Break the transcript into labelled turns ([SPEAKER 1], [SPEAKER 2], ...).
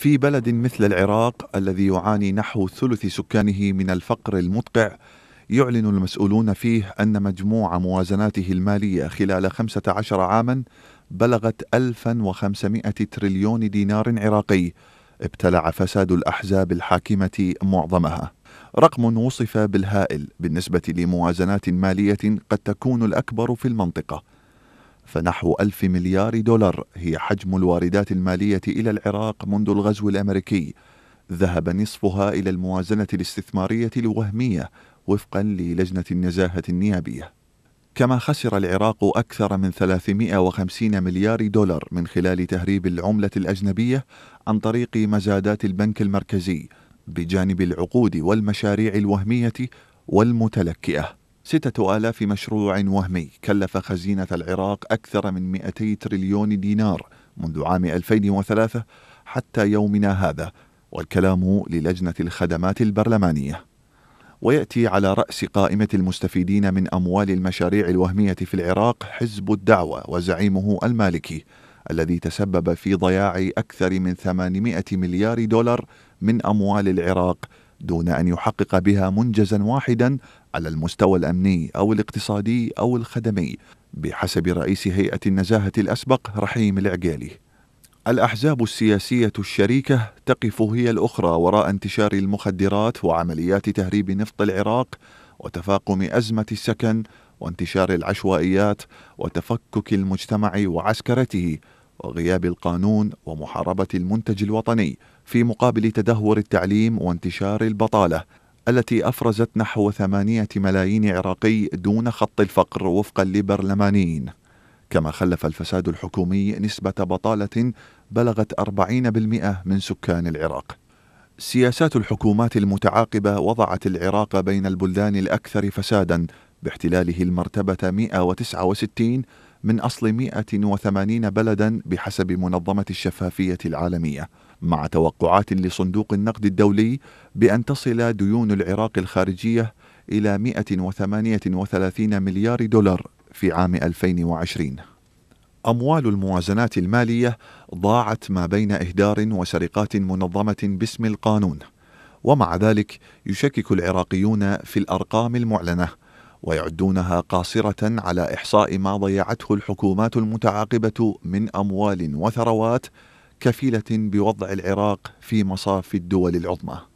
[SPEAKER 1] في بلد مثل العراق الذي يعاني نحو ثلث سكانه من الفقر المدقع يعلن المسؤولون فيه أن مجموع موازناته المالية خلال 15 عاما بلغت 1500 تريليون دينار عراقي ابتلع فساد الأحزاب الحاكمة معظمها رقم وصف بالهائل بالنسبة لموازنات مالية قد تكون الأكبر في المنطقة فنحو ألف مليار دولار هي حجم الواردات المالية إلى العراق منذ الغزو الأمريكي ذهب نصفها إلى الموازنة الاستثمارية الوهمية وفقا للجنة النزاهة النيابية كما خسر العراق أكثر من 350 مليار دولار من خلال تهريب العملة الأجنبية عن طريق مزادات البنك المركزي بجانب العقود والمشاريع الوهمية والمتلكئة ستة آلاف مشروع وهمي كلف خزينة العراق أكثر من 200 تريليون دينار منذ عام 2003 حتى يومنا هذا والكلام للجنة الخدمات البرلمانية ويأتي على رأس قائمة المستفيدين من أموال المشاريع الوهمية في العراق حزب الدعوة وزعيمه المالكي الذي تسبب في ضياع أكثر من 800 مليار دولار من أموال العراق دون أن يحقق بها منجزا واحدا على المستوى الامني او الاقتصادي او الخدمي بحسب رئيس هيئه النزاهه الاسبق رحيم العقيلي. الاحزاب السياسيه الشريكه تقف هي الاخرى وراء انتشار المخدرات وعمليات تهريب نفط العراق وتفاقم ازمه السكن وانتشار العشوائيات وتفكك المجتمع وعسكرته وغياب القانون ومحاربه المنتج الوطني في مقابل تدهور التعليم وانتشار البطاله التي أفرزت نحو ثمانية ملايين عراقي دون خط الفقر وفقا لبرلمانيين كما خلف الفساد الحكومي نسبة بطالة بلغت 40% من سكان العراق سياسات الحكومات المتعاقبة وضعت العراق بين البلدان الأكثر فسادا باحتلاله المرتبة 169 من أصل 180 بلدا بحسب منظمة الشفافية العالمية مع توقعات لصندوق النقد الدولي بأن تصل ديون العراق الخارجية إلى 138 مليار دولار في عام 2020 أموال الموازنات المالية ضاعت ما بين إهدار وسرقات منظمة باسم القانون ومع ذلك يشكك العراقيون في الأرقام المعلنة ويعدونها قاصرة على إحصاء ما ضيعته الحكومات المتعاقبة من أموال وثروات كفيلة بوضع العراق في مصاف الدول العظمى